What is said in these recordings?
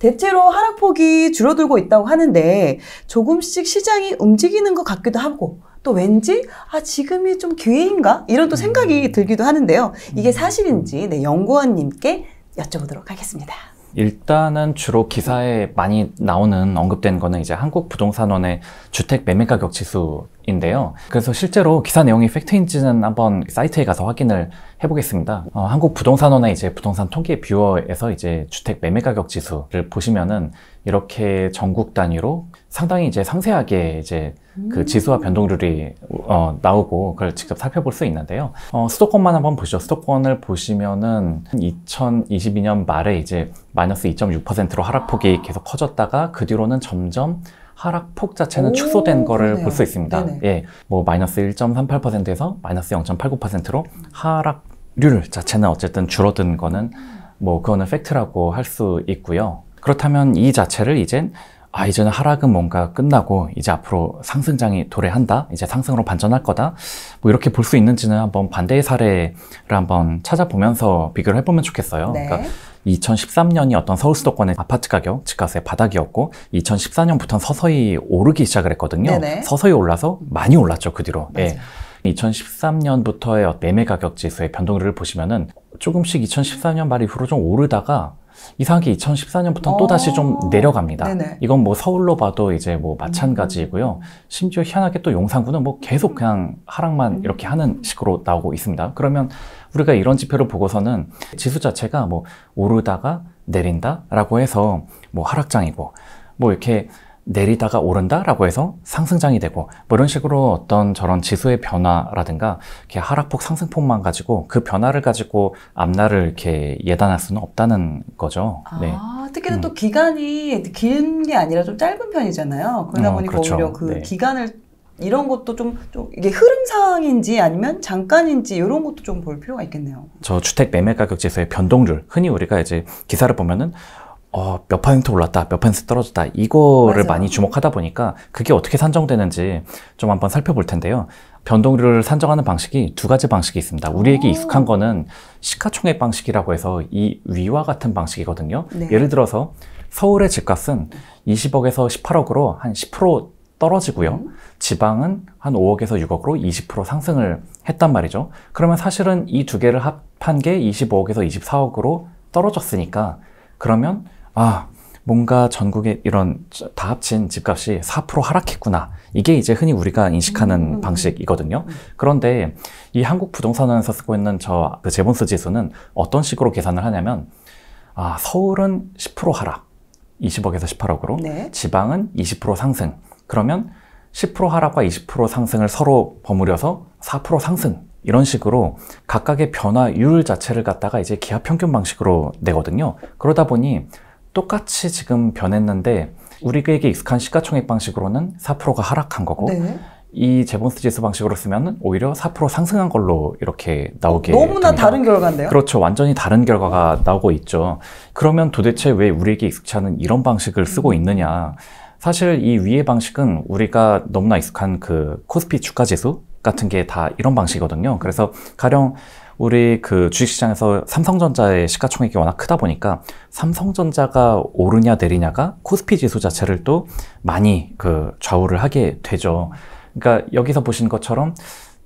대체로 하락폭이 줄어들고 있다고 하는데 조금씩 시장이 움직이는 것 같기도 하고 또 왠지 아 지금이 좀 기회인가 이런 또 생각이 음. 들기도 하는데요. 이게 음. 사실인지 네, 연구원님께 여쭤보도록 하겠습니다. 일단은 주로 기사에 많이 나오는 언급된 거는 이제 한국 부동산원의 주택 매매 가격 지수인데요. 그래서 실제로 기사 내용이 팩트인지는 한번 사이트에 가서 확인을 해보겠습니다. 어, 한국 부동산원의 이제 부동산 통계 뷰어에서 이제 주택 매매 가격 지수를 보시면은 이렇게 전국 단위로 상당히 이제 상세하게 이제 그 음. 지수와 변동률이 어, 나오고 그걸 직접 살펴볼 수 있는데요. 어, 수도권만 한번 보시죠. 수도권을 보시면은 2022년 말에 이제 마이너스 2.6%로 하락폭이 아. 계속 커졌다가 그 뒤로는 점점 하락폭 자체는 오, 축소된 거를 볼 수 있습니다. 네네. 예, 뭐 마이너스 1.38%에서 마이너스 0.89%로 하락률 자체는 어쨌든 줄어든 거는 뭐 그거는 팩트라고 할 수 있고요. 그렇다면 이 자체를 이젠 아 이제는 하락은 뭔가 끝나고 이제 앞으로 상승장이 도래한다 이제 상승으로 반전할 거다 뭐 이렇게 볼 수 있는지는 한번 반대의 사례를 한번 찾아보면서 비교를 해보면 좋겠어요 네. 그러니까 2013년이 어떤 서울 수도권의 아파트 가격, 집값의 바닥이었고 2014년부터는 서서히 오르기 시작을 했거든요. 네네. 서서히 올라서 많이 올랐죠, 그 뒤로. 예. 맞아요. 예. 2013년부터의 매매 가격 지수의 변동률을 보시면은 조금씩 2014년 말 이후로 좀 오르다가 이상하게 2014년부터 는또 다시 좀 어. 내려갑니다. 네네. 이건 뭐 서울로 봐도 이제 뭐 마찬가지이고요. 음. 심지어 희한하게 또 용산구는 뭐 계속 그냥 하락만 음. 이렇게 하는 식으로 나오고 있습니다. 그러면 우리가 이런 지표를 보고서는 지수 자체가 뭐 오르다가 내린다라고 해서 뭐 하락장이고 뭐 이렇게 내리다가 오른다라고 해서 상승장이 되고 뭐 이런 식으로 어떤 저런 지수의 변화라든가 이렇게 하락폭 상승폭만 가지고 그 변화를 가지고 앞날을 이렇게 예단할 수는 없다는 거죠. 아, 네. 특히나 음. 또 기간이 긴 게 아니라 좀 짧은 편이잖아요. 그러다 어, 보니까 그렇죠. 오히려 그 네. 기간을 이런 것도 좀, 좀 이게 흐름상인지 아니면 잠깐인지 이런 것도 좀 볼 필요가 있겠네요. 저 주택 매매 가격 지수의 변동률 흔히 우리가 이제 기사를 보면은 어, 몇 퍼센트 올랐다, 몇 퍼센트 떨어졌다, 이거를 맞아 많이 주목하다 보니까 그게 어떻게 산정되는지 좀 한번 살펴볼 텐데요. 변동률을 산정하는 방식이 두 가지 방식이 있습니다. 우리에게 오. 익숙한 거는 시가총액 방식이라고 해서 이 위와 같은 방식이거든요. 네. 예를 들어서 서울의 집값은 20억에서 18억으로 한 10% 떨어지고요. 음. 지방은 한 5억에서 6억으로 20% 상승을 했단 말이죠. 그러면 사실은 이 두 개를 합한 게 25억에서 24억으로 떨어졌으니까 그러면 아, 뭔가 전국의 이런 다 합친 집값이 4% 하락했구나. 이게 이제 흔히 우리가 인식하는 음. 방식이거든요. 음. 그런데 이 한국 부동산원에서 쓰고 있는 저 그 재본수 지수는 어떤 식으로 계산을 하냐면 아, 서울은 10% 하락. 20억에서 18억으로 네. 지방은 20% 상승. 그러면 10% 하락과 20% 상승을 서로 버무려서 4% 상승. 이런 식으로 각각의 변화율 자체를 갖다가 이제 기하 평균 방식으로 내거든요. 그러다 보니 똑같이 지금 변했는데 우리에게 익숙한 시가총액 방식으로는 4%가 하락한 거고 네. 이재본스 지수 방식으로 쓰면 오히려 4% 상승한 걸로 이렇게 나오게 너무나 된다. 다른 결과인데요? 그렇죠. 완전히 다른 결과가 나오고 있죠. 그러면 도대체 왜 우리에게 익숙치 않은 이런 방식을 쓰고 음. 있느냐. 사실 이 위의 방식은 우리가 너무나 익숙한 그 코스피 주가지수 같은 게 다 이런 방식이거든요. 그래서 가령 우리 그 주식시장에서 삼성전자의 시가총액이 워낙 크다 보니까 삼성전자가 오르냐 내리냐가 코스피 지수 자체를 또 많이 그 좌우를 하게 되죠. 그러니까 여기서 보신 것처럼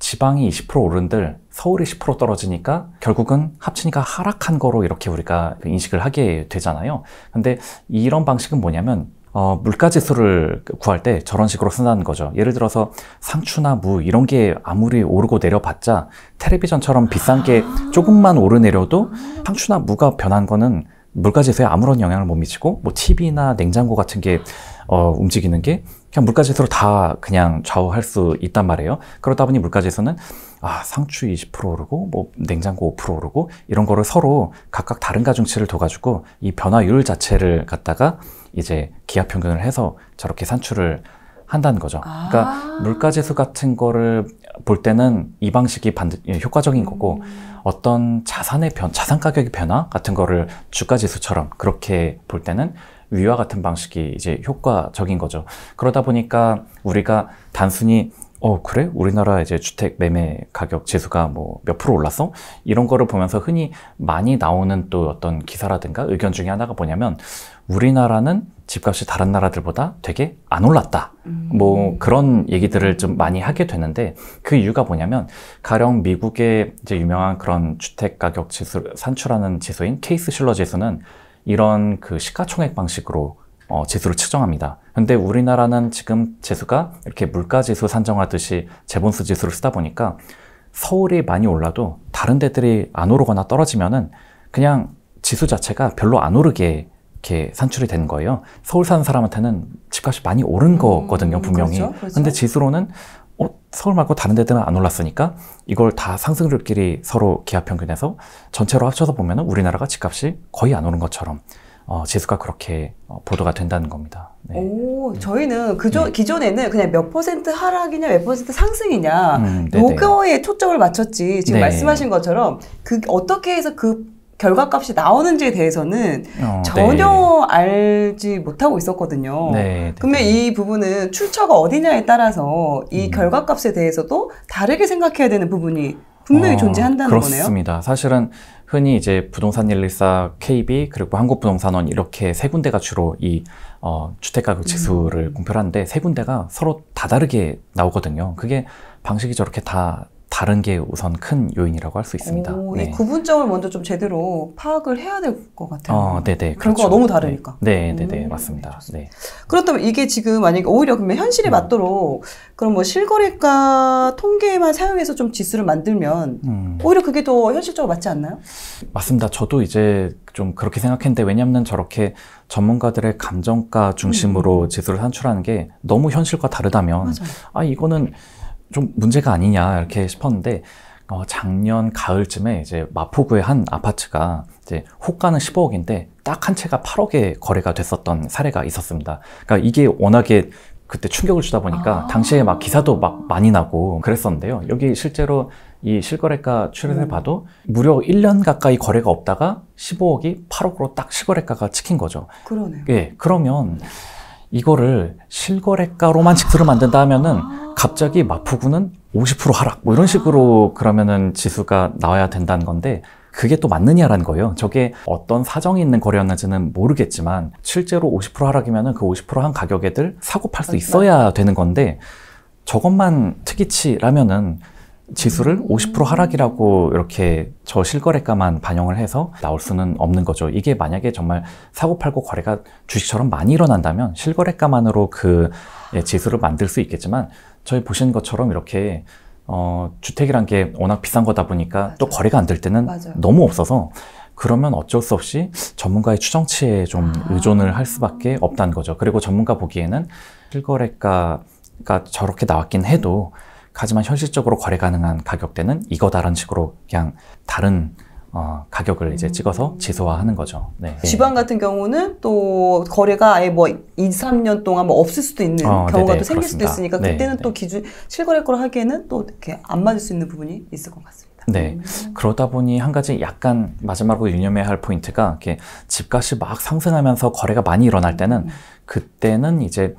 지방이 20% 오른들 서울이 10% 떨어지니까 결국은 합치니까 하락한 거로 이렇게 우리가 그 인식을 하게 되잖아요. 근데 이런 방식은 뭐냐면 어, 물가지수를 구할 때 저런 식으로 쓴다는 거죠. 예를 들어서 상추나 무 이런 게 아무리 오르고 내려봤자 텔레비전처럼 비싼 게 조금만 오르내려도 상추나 무가 변한 거는 물가지수에 아무런 영향을 못 미치고 뭐 TV나 냉장고 같은 게 어, 움직이는 게 그냥 물가지수로 다 그냥 좌우할 수 있단 말이에요. 그러다 보니 물가지수는 아, 상추 20% 오르고 뭐 냉장고 5% 오르고 이런 거를 서로 각각 다른 가중치를 둬가지고 이 변화율 자체를 갖다가 이제 기하 평균을 해서 저렇게 산출을 한다는 거죠. 그러니까 아 그러니까 물가지수 같은 거를 볼 때는 이 방식이 반드 예, 효과적인 거고 음. 어떤 자산의 변 자산 가격의 변화 같은 거를 주가지수처럼 그렇게 볼 때는 위와 같은 방식이 이제 효과적인 거죠. 그러다 보니까 우리가 단순히 어 그래 우리나라 이제 주택 매매 가격 지수가 뭐 몇 프로 올랐어 이런 거를 보면서 흔히 많이 나오는 또 어떤 기사라든가 의견 중에 하나가 뭐냐면 우리나라는 집값이 다른 나라들보다 되게 안 올랐다. 음. 뭐 그런 얘기들을 좀 많이 하게 되는데 그 이유가 뭐냐면 가령 미국의 이제 유명한 그런 주택 가격 지수 산출하는 지수인 케이스 실러 지수는 이런 그 시가총액 방식으로 어, 지수를 측정합니다. 근데 우리나라는 지금 지수가 이렇게 물가 지수 산정하듯이 재본수 지수를 쓰다 보니까 서울이 많이 올라도 다른 데들이 안 오르거나 떨어지면은 그냥 지수 자체가 별로 안 오르게 이렇게 산출이 되는 거예요. 서울 사는 사람한테는 집값이 많이 오른 음, 거거든요, 분명히. 그렇죠, 그렇죠. 근데 지수로는 어, 서울 말고 다른 데들은 안 올랐으니까 이걸 다 상승률끼리 서로 기하평균해서 전체로 합쳐서 보면 우리나라가 집값이 거의 안 오른 것처럼 어, 지수가 그렇게 어, 보도가 된다는 겁니다. 네. 오, 저희는 그조, 네. 기존에는 그냥 몇 퍼센트 하락이냐, 몇 퍼센트 상승이냐, 음, 네, 네. 요거에 초점을 맞췄지, 지금 네. 말씀하신 것처럼, 그, 어떻게 해서 그 결과값이 나오는지에 대해서는 어, 네. 전혀 네. 알지 못하고 있었거든요. 네, 그러면 이 부분은 출처가 어디냐에 따라서 이 음. 결과값에 대해서도 다르게 생각해야 되는 부분이 분명히 어, 존재한다는 그렇습니다. 거네요. 그렇습니다. 사실은 흔히 이제 부동산 114, KB 그리고 한국부동산원 이렇게 세 군데가 주로 이 어, 주택가격 지수를 음. 공표하는데 를세 군데가 서로 다 다르게 나오거든요. 그게 방식이 저렇게 다 다른 게 우선 큰 요인이라고 할 수 있습니다. 오, 네. 이 구분점을 먼저 좀 제대로 파악을 해야 될 것 같아요. 어, 아, 네네. 그렇죠. 너무 네. 다르니까. 네, 네, 네, 음, 맞습니다. 네. 그렇다면 이게 지금 만약에 오히려 그러면 현실에 음. 맞도록 그럼 뭐 실거래가 통계만 사용해서 좀 지수를 만들면 음. 오히려 그게 더 현실적으로 맞지 않나요? 맞습니다. 저도 이제 좀 그렇게 생각했는데 왜냐하면 저렇게 전문가들의 감정가 중심으로 음. 음, 음. 지수를 산출하는 게 너무 현실과 다르다면 맞아요. 아 이거는 좀 문제가 아니냐 이렇게 싶었는데 어, 작년 가을쯤에 이제 마포구의 한 아파트가 이제 호가는 15억인데 딱 한 채가 8억에 거래가 됐었던 사례가 있었습니다. 그러니까 이게 워낙에 그때 충격을 주다 보니까 아 당시에 막 기사도 막 많이 나고 그랬었는데요. 여기 실제로 이 실거래가 출현를 봐도 무려 1년 가까이 거래가 없다가 15억이 8억으로 딱 실거래가가 찍힌 거죠. 그러네요. 예, 그러면 이거를 실거래가로만 직수를 만든다 하면은 아. 갑자기 마포구는 50% 하락 뭐 이런 식으로 그러면은 지수가 나와야 된다는 건데 그게 또 맞느냐라는 거예요. 저게 어떤 사정이 있는 거래였는지는 모르겠지만 실제로 50% 하락이면은 그 50%한 가격에들 사고 팔 수 있어야 되는 건데 저것만 특이치라면은 지수를 50% 음. 하락이라고 이렇게 저 실거래가만 반영을 해서 나올 수는 없는 거죠. 이게 만약에 정말 사고팔고 거래가 주식처럼 많이 일어난다면 실거래가만으로 그 예, 지수를 만들 수 있겠지만 저희 보신 것처럼 이렇게 어, 주택이란 게 워낙 비싼 거다 보니까 맞아요. 또 거래가 안 될 때는 맞아요. 너무 없어서 그러면 어쩔 수 없이 전문가의 추정치에 좀 아. 의존을 할 수밖에 없다는 거죠. 그리고 전문가 보기에는 실거래가가 저렇게 나왔긴 해도 하지만 현실적으로 거래 가능한 가격대는 이거다라는 식으로 그냥 다른 어, 가격을 이제 음. 찍어서 지소화하는 거죠. 네. 지방 네. 같은 경우는 또 거래가 아예 뭐 2, 3년 동안 뭐 없을 수도 있는 어, 네, 네, 경우가 네네, 또 생길 그렇습니다. 수도 있으니까 그때는 네네. 또 기준 실거래 거를 하기에는 또 이렇게 안 맞을 수 있는 부분이 있을 것 같습니다. 네. 음. 그러다 보니 한 가지 약간 마지막으로 유념해야 할 포인트가 이렇게 집값이 막 상승하면서 거래가 많이 일어날 때는 음. 그때는 이제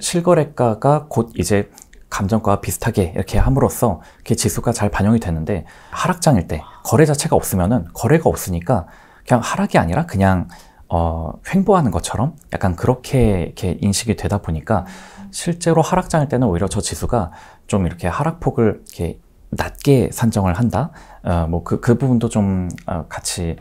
실거래가가 곧 이제 감정과 비슷하게 이렇게 함으로써 그 지수가 잘 반영이 되는데 하락장일 때 거래 자체가 없으면은 거래가 없으니까 그냥 하락이 아니라 그냥 어, 횡보하는 것처럼 약간 그렇게 이렇게 인식이 되다 보니까 실제로 하락장일 때는 오히려 저 지수가 좀 이렇게 하락폭을 이렇게 낮게 산정을 한다. 어, 뭐그 그 부분도 좀 어, 같이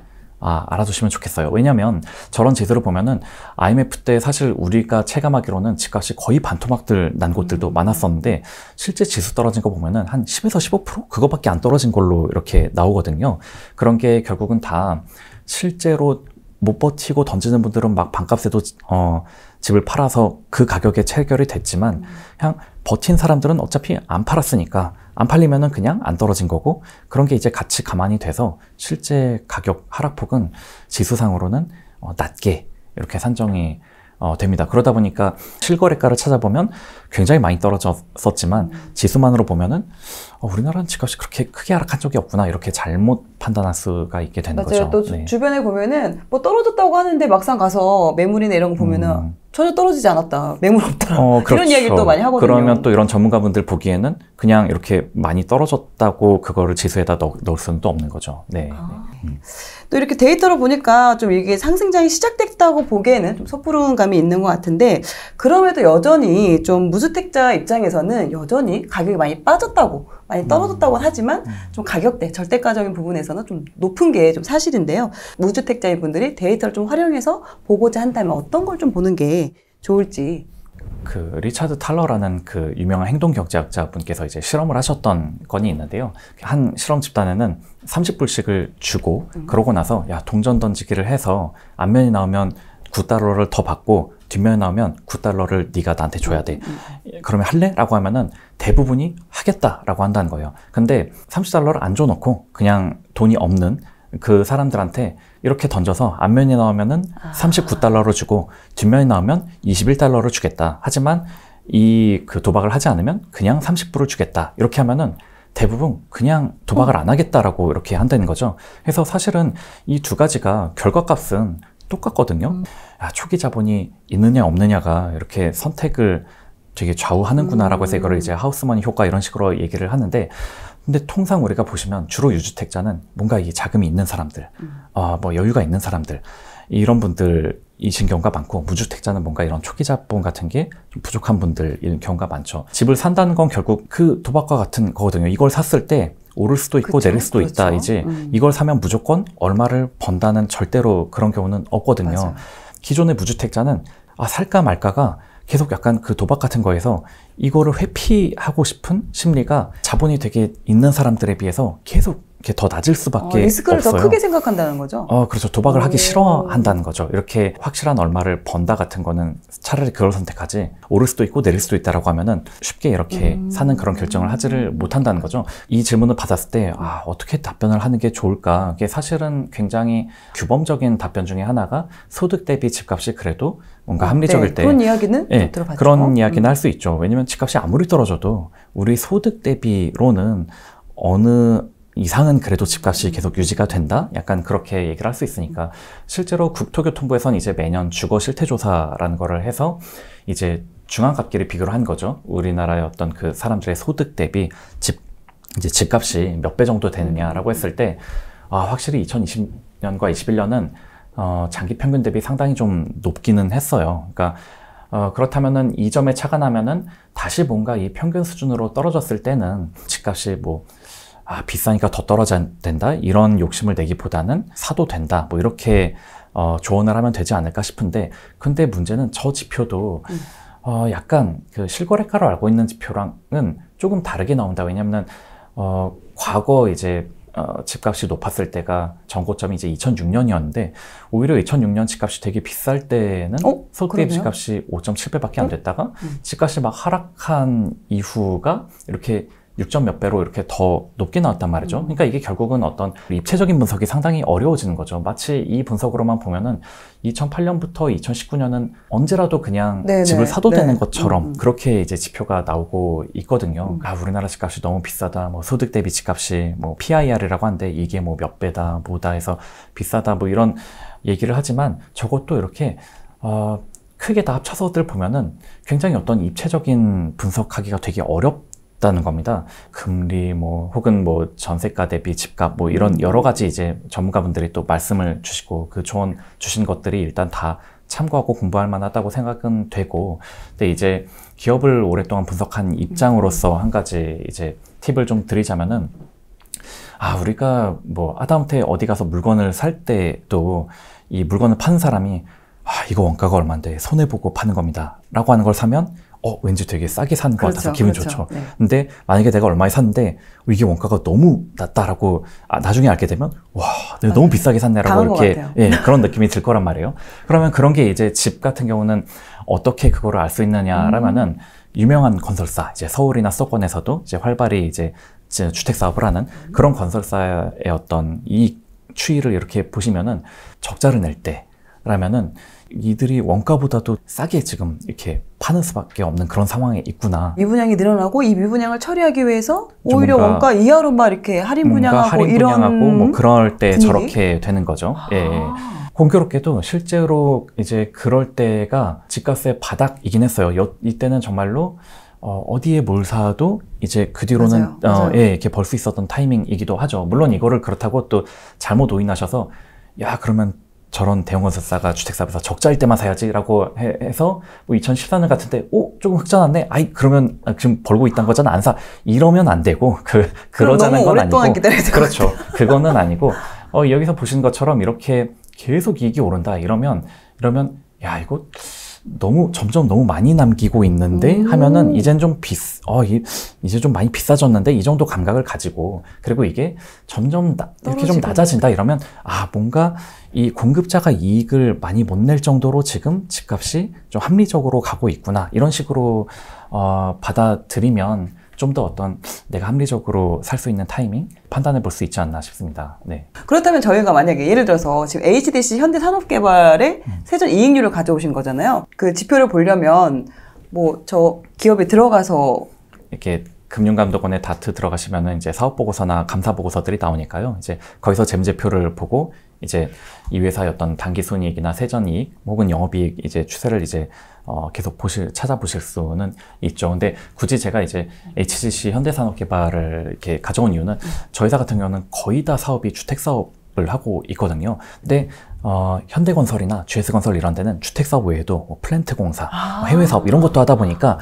아, 알아두시면 좋겠어요. 왜냐면 저런 지수를 보면은 IMF 때 사실 우리가 체감하기로는 집값이 거의 반토막들 난 곳들도 음. 많았었는데 실제 지수 떨어진 거 보면은 한 10에서 15% 그거밖에 안 떨어진 걸로 이렇게 나오거든요. 그런 게 결국은 다 실제로 못 버티고 던지는 분들은 막 반값에도 어, 집을 팔아서 그 가격에 체결이 됐지만 음. 그냥 버틴 사람들은 어차피 안 팔았으니까 안 팔리면은 그냥 안 떨어진 거고 그런 게 이제 같이 가만히 돼서 실제 가격 하락폭은 지수상으로는 어, 낮게 이렇게 산정이 어, 됩니다. 그러다 보니까 실거래가를 찾아보면 굉장히 많이 떨어졌었지만 지수만으로 보면은 어, 우리나라는 집값이 그렇게 크게 하락한 적이 없구나 이렇게 잘못 판단할 수가 있게 되는 맞아요. 거죠. 또 네. 주변에 보면은 뭐 떨어졌다고 하는데 막상 가서 매물이나 이런 거 보면은 음. 전혀 떨어지지 않았다. 매물 없다. 어, 그렇죠. 이런 이야기를 또 많이 하거든요. 그러면 또 이런 전문가분들 보기에는 그냥 이렇게 많이 떨어졌다고 그거를 지수에다 넣, 넣을 수는 또 없는 거죠. 네. 네. 아. 음. 또 이렇게 데이터로 보니까 좀 이게 상승장이 시작됐다고 보기에는 좀 섣부른 감이 있는 것 같은데 그럼에도 여전히 좀 무주택자 입장에서는 여전히 가격이 많이 빠졌다고 많이 떨어졌다고 음. 하지만 음. 좀 가격대 절대가적인 부분에서는 좀 높은 게 좀 사실인데요. 무주택자인 분들이 데이터를 좀 활용해서 보고자 한다면 어떤 걸 좀 보는 게 좋을지 그 리차드 탈러라는 그 유명한 행동 경제학자 분께서 이제 실험을 하셨던 건이 있는데요. 한 실험 집단에는 30불씩을 주고 음. 그러고 나서 야 동전 던지기를 해서 안면이 나오면 9달러를 더 받고 뒷면에 나오면 9달러를 네가 나한테 줘야 돼. 음, 음, 음. 그러면 할래? 라고 하면은 대부분이 하겠다라고 한다는 거예요. 근데 30달러를 안 줘놓고 그냥 돈이 없는 그 사람들한테 이렇게 던져서 앞면에 나오면은 39달러로 아. 주고 뒷면에 나오면 21달러로 주겠다. 하지만 이 그 도박을 하지 않으면 그냥 30불을 주겠다. 이렇게 하면은 대부분 그냥 도박을 어. 안 하겠다라고 이렇게 한다는 거죠. 그래서 사실은 이 두 가지가 결과값은 똑같거든요. 음. 아, 초기 자본이 있느냐 없느냐가 이렇게 선택을 되게 좌우하는구나라고 해서 이거를 이제 음. 하우스머니 효과 이런 식으로 얘기를 하는데 근데 통상 우리가 보시면 주로 유주택자는 뭔가 이게 자금이 있는 사람들, 음. 어, 뭐 여유가 있는 사람들 이런 분들이신 경우가 많고 무주택자는 뭔가 이런 초기 자본 같은 게 좀 부족한 분들 이런 경우가 많죠. 집을 산다는 건 결국 그 도박과 같은 거거든요. 이걸 샀을 때 오를 수도 있고 그쵸? 내릴 수도 그렇죠. 있다 이지 음. 이걸 사면 무조건 얼마를 번다는 절대로 그런 경우는 없거든요. 맞아요. 기존의 무주택자는 아 살까 말까가 계속 약간 그 도박 같은 거에서 이거를 회피하고 싶은 심리가 자본이 되게 있는 사람들에 비해서 계속 이렇게 더 낮을 수밖에 어, 리스크를 없어요. 더 크게 생각한다는 거죠. 어, 그렇죠. 도박을 하기 싫어한다는 거죠. 이렇게 확실한 얼마를 번다 같은 거는 차라리 그걸 선택하지 오를 수도 있고 내릴 수도 있다라고 하면은 쉽게 이렇게 음. 사는 그런 결정을 하지를 못한다는 거죠. 이 질문을 받았을 때 아, 어떻게 답변을 하는 게 좋을까? 이게 사실은 굉장히 규범적인 답변 중에 하나가 소득 대비 집값이 그래도 뭔가 어, 합리적일 네, 때 그런 이야기는 네, 들어봤죠. 그런 음. 이야기는 음. 할수 있죠. 왜냐면 집값이 아무리 떨어져도 우리 소득 대비로는 어느 이상은 그래도 집값이 계속 유지가 된다? 약간 그렇게 얘기를 할 수 있으니까 실제로 국토교통부에선 이제 매년 주거 실태조사라는 거를 해서 이제 중앙값기를 비교를 한 거죠. 우리나라의 어떤 그 사람들의 소득 대비 집, 이제 집값이 몇 배 정도 되느냐라고 했을 때, 아, 확실히 2020년과 21년은 어, 장기 평균 대비 상당히 좀 높기는 했어요. 그러니까 어, 그렇다면은 이점에 차가 나면은 다시 뭔가 이 평균 수준으로 떨어졌을 때는 집값이 뭐 아, 비싸니까 더 떨어져야 된다? 이런 욕심을 내기보다는 사도 된다. 뭐 이렇게 어, 조언을 하면 되지 않을까 싶은데 근데 문제는 저 지표도 음. 어, 약간 그 실거래가로 알고 있는 지표랑은 조금 다르게 나온다. 왜냐면은 어, 과거 이제 어, 집값이 높았을 때가 전고점이 이제 2006년이었는데 오히려 2006년 집값이 되게 비쌀 때는 어? 소득 집값이 5.7배밖에 안 어? 됐다가 음. 집값이 막 하락한 이후가 이렇게 6점 몇 배로 이렇게 더 높게 나왔단 말이죠. 음. 그러니까 이게 결국은 어떤 입체적인 분석이 상당히 어려워지는 거죠. 마치 이 분석으로만 보면은 2008년부터 2019년은 언제라도 그냥 네네. 집을 네, 사도 네 되는 것처럼 음, 음. 그렇게 이제 지표가 나오고 있거든요. 음. 아, 우리나라 집값이 너무 비싸다. 뭐 소득 대비 집값이 뭐 PIR이라고 하는데 이게 뭐 몇 배다, 뭐다 해서 비싸다 뭐 이런 얘기를 하지만 저것도 이렇게 어, 크게 다 합쳐서들 보면은 굉장히 어떤 입체적인 분석하기가 되게 어렵 있다는 겁니다. 금리 뭐 혹은 뭐 전세가 대비 집값 뭐 이런 여러 가지 이제 전문가분들이 또 말씀을 주시고 그 조언 주신 것들이 일단 다 참고하고 공부할 만하다고 생각은 되고 근데 이제 기업을 오랫동안 분석한 입장으로서 한 가지 이제 팁을 좀 드리자면은 아 우리가 뭐아담못해 어디 가서 물건을 살 때도 이 물건을 파는 사람이 아 이거 원가가 얼마인데 손해 보고 파는 겁니다라고 하는 걸 사면 어, 왠지 되게 싸게 산것 그렇죠, 같아서 기분 그렇죠. 좋죠. 네. 근데 만약에 내가 얼마에 샀는데 이게 원가가 너무 낮다라고 아, 나중에 알게 되면 와, 내가 너무 네. 비싸게 샀네라고 이렇게 예, 그런 느낌이 들 거란 말이에요. 그러면 그런 게 이제 집 같은 경우는 어떻게 그거를 알 수 있느냐라면은 음. 유명한 건설사 이제 서울이나 수도권에서도 이제 활발히 이제 주택 사업을 하는 음. 그런 건설사의 어떤 이 추이를 이렇게 보시면은 적자를 낼 때라면은 이들이 원가보다도 싸게 지금 이렇게 파는 수밖에 없는 그런 상황에 있구나. 미분양이 늘어나고 이 미분양을 처리하기 위해서 오히려 원가 이하로 막 이렇게 할인 분양하고 할인 이런 분양하고 뭐 그럴 때 분위기? 저렇게 되는 거죠. 아. 예, 예. 공교롭게도 실제로 이제 그럴 때가 집값의 바닥이긴 했어요. 여, 이때는 정말로 어, 어디에 뭘 사도 이제 그 뒤로는 맞아요. 어, 맞아요. 예, 이렇게 벌 수 있었던 타이밍이기도 하죠. 물론 이거를 그렇다고 또 잘못 오인하셔서 야 그러면 저런 대형 건설사가 주택사업에서 적자일 때만 사야지라고 해서 뭐 2014년 같은때 오 조금 흑자났네 아이 그러면 아, 지금 벌고 있다는 거잖아 안 사 이러면 안 되고 그 그러자는 건 아니고 그렇죠 그거는 아니고 어 여기서 보신 것처럼 이렇게 계속 이익이 오른다 이러면 이러면 야 이거 너무 점점 너무 많이 남기고 있는데 음. 하면은 이젠 좀 비싸 어 이, 이제 좀 많이 비싸졌는데 이 정도 감각을 가지고 그리고 이게 점점 나, 이렇게 좀 낮아진다 이러면 아 뭔가 이 공급자가 이익을 많이 못 낼 정도로 지금 집값이 좀 합리적으로 가고 있구나 이런 식으로 어 받아들이면 좀더 어떤 내가 합리적으로 살 수 있는 타이밍 판단해 볼 수 있지 않나 싶습니다. 네. 그렇다면 저희가 만약에 예를 들어서 지금 HDC 현대산업개발의 음. 세전 이익률을 가져오신 거잖아요. 그 지표를 보려면 뭐 저 기업에 들어가서 이렇게 금융감독원의 다트 들어가시면은 이제 사업보고서나 감사보고서들이 나오니까요. 이제 거기서 잼재표를 보고 이제 이 회사의 어떤 단기 순이익이나 세전이익 혹은 영업이익 이제 추세를 이제 어 계속 보실 찾아보실 수는 있죠. 근데 굳이 제가 이제 HGC 현대산업개발을 이렇게 가져온 이유는 저희 사 같은 경우는 거의 다 사업이 주택 사업을 하고 있거든요. 근데 어, 현대건설이나 GS건설 이런 데는 주택 사업 외에도 뭐 플랜트 공사, 뭐 아 해외 사업 이런 것도 하다 보니까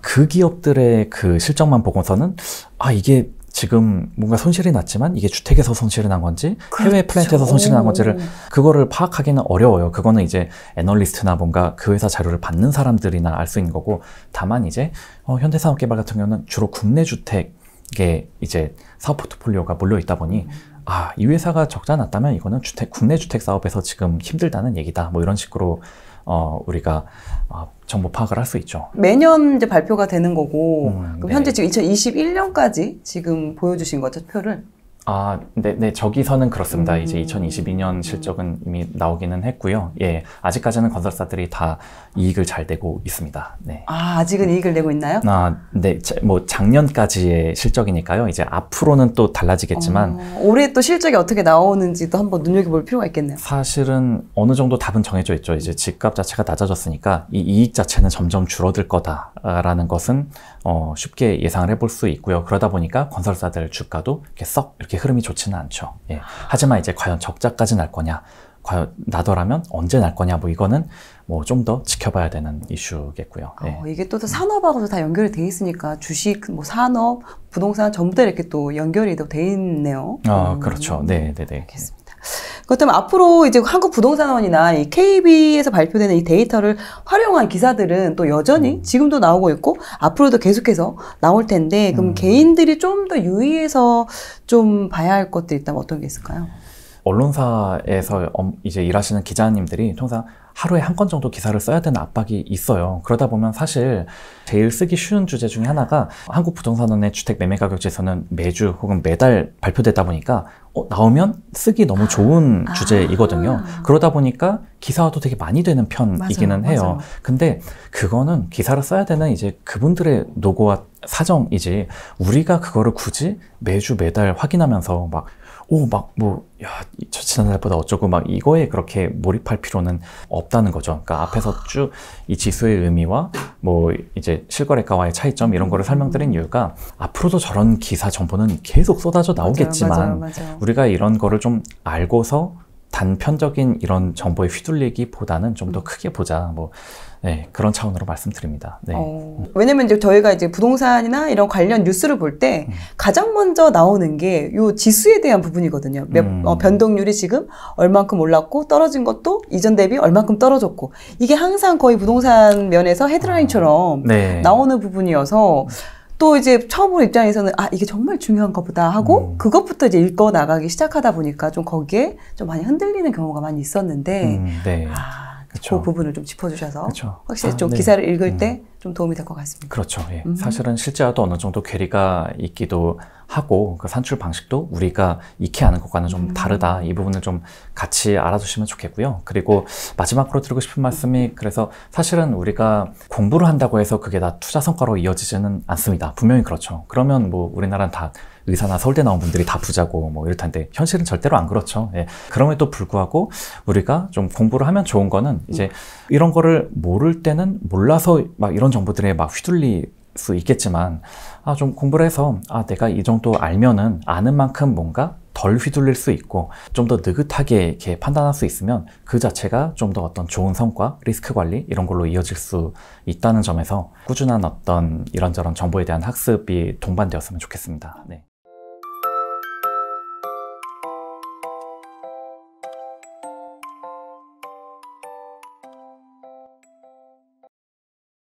그 기업들의 그 실적만 보고서는 아 이게 지금 뭔가 손실이 났지만 이게 주택에서 손실이 난 건지 그렇죠. 해외 플랜트에서 손실이 난 건지를 그거를 파악하기는 어려워요. 그거는 이제 애널리스트나 뭔가 그 회사 자료를 받는 사람들이나 알 수 있는 거고 다만 이제 어, 현대산업개발 같은 경우는 주로 국내 주택에 이제 사업 포트폴리오가 몰려 있다 보니 음. 아이 회사가 적자 났다면 이거는 주택 국내 주택 사업에서 지금 힘들다는 얘기다 뭐 이런 식으로 어, 우리가 어, 정보 파악을 할 수 있죠. 매년 이제 발표가 되는 거고 음, 그럼 네. 현재 지금 2021년까지 지금 보여주신 거죠 표를? 아, 네, 네, 저기서는 그렇습니다. 음. 이제 2022년 실적은 이미 나오기는 했고요. 예, 아직까지는 건설사들이 다 이익을 잘 내고 있습니다. 네. 아, 아직은 이익을 내고 있나요? 아, 네, 뭐 작년까지의 실적이니까요. 이제 앞으로는 또 달라지겠지만 어, 올해 또 실적이 어떻게 나오는지도 한번 눈여겨볼 필요가 있겠네요. 사실은 어느 정도 답은 정해져 있죠. 이제 집값 자체가 낮아졌으니까 이 이익 자체는 점점 줄어들 거다라는 것은 어, 쉽게 예상을 해볼 수 있고요. 그러다 보니까 건설사들 주가도 이렇게 썩 이렇게 그렇게 흐름이 좋지는 않죠. 예. 하지만 이제 과연 적자까지 날 거냐, 과연 나더라면 언제 날 거냐, 뭐 이거는 뭐 좀 더 지켜봐야 되는 이슈겠고요. 예. 어, 이게 또, 산업하고도 다 연결돼 이 있으니까 주식, 뭐 산업, 부동산 전부 다 이렇게 또 연결이 돼 있네요. 아 어, 그렇죠. 네, 네, 네. 알겠습니다. 그렇다면 앞으로 이제 한국 부동산원이나 이 KB에서 발표되는 이 데이터를 활용한 기사들은 또 여전히 음. 지금도 나오고 있고 앞으로도 계속해서 나올 텐데 그럼 음. 개인들이 좀 더 유의해서 좀 봐야 할 것들이 있다면 어떤 게 있을까요? 언론사에서 이제 일하시는 기자님들이 통상 하루에 한 건 정도 기사를 써야 되는 압박이 있어요. 그러다 보면 사실 제일 쓰기 쉬운 주제 중에 하나가 한국 부동산원의 주택 매매 가격제에서는 매주 혹은 매달 발표되다 보니까 어, 나오면 쓰기 너무 좋은 아, 주제이거든요. 아. 그러다 보니까 기사화도 되게 많이 되는 편이기는 맞아 해요. 맞아요. 근데 그거는 기사를 써야 되는 이제 그분들의 노고와 사정이지 우리가 그거를 굳이 매주 매달 확인하면서 막 오 막 뭐야저 지난달보다 어쩌고 막 이거에 그렇게 몰입할 필요는 없다는 거죠. 그러니까 앞에서 쭉 이 지수의 의미와 뭐 이제 실거래가와의 차이점 이런 거를 설명드린 음. 이유가 앞으로도 저런 기사 정보는 계속 쏟아져 나오겠지만 맞아요, 맞아요, 맞아요. 우리가 이런 거를 좀 알고서 단편적인 이런 정보에 휘둘리기보다는 좀더 음. 크게 보자. 뭐 네, 그런 차원으로 말씀드립니다. 네. 어, 왜냐면 이제 저희가 이제 부동산이나 이런 관련 뉴스를 볼때 음. 가장 먼저 나오는 게 요 지수에 대한 부분이거든요. 몇, 음. 어, 변동률이 지금 얼만큼 올랐고 떨어진 것도 이전 대비 얼만큼 떨어졌고 이게 항상 거의 부동산 면에서 헤드라인처럼 아, 네. 나오는 부분이어서 또 이제 처음 으로 입장에서는 아 이게 정말 중요한것 보다 하고 음. 그것부터 이제 읽어 나가기 시작하다 보니까 좀 거기에 좀 많이 흔들리는 경우가 많이 있었는데 음, 네. 아, 그쵸. 그 부분을 좀 짚어주셔서 그쵸. 확실히 아, 좀 네. 기사를 읽을 음. 때좀 도움이 될 것 같습니다. 그렇죠. 예. 음. 사실은 실제와도 어느 정도 괴리가 있기도 하고 그 산출 방식도 우리가 익히 아는 것과는 좀 음. 다르다 이 부분을 좀 같이 알아두시면 좋겠고요. 그리고 마지막으로 드리고 싶은 말씀이 그래서 사실은 우리가 공부를 한다고 해서 그게 다 투자 성과로 이어지지는 않습니다. 분명히 그렇죠. 그러면 뭐 우리나라는 다 의사나 서울대 나온 분들이 다 부자고 뭐 이럴 텐데 현실은 절대로 안 그렇죠. 예. 그럼에도 불구하고 우리가 좀 공부를 하면 좋은 거는 이제 이런 거를 모를 때는 몰라서 막 이런 정보들에 막 휘둘리 수 있겠지만 아, 좀 공부를 해서 아, 내가 이 정도 알면은 아는 만큼 뭔가 덜 휘둘릴 수 있고 좀 더 느긋하게 이렇게 판단할 수 있으면 그 자체가 좀 더 어떤 좋은 성과, 리스크 관리 이런 걸로 이어질 수 있다는 점에서 꾸준한 어떤 이런저런 정보에 대한 학습이 동반되었으면 좋겠습니다. 네.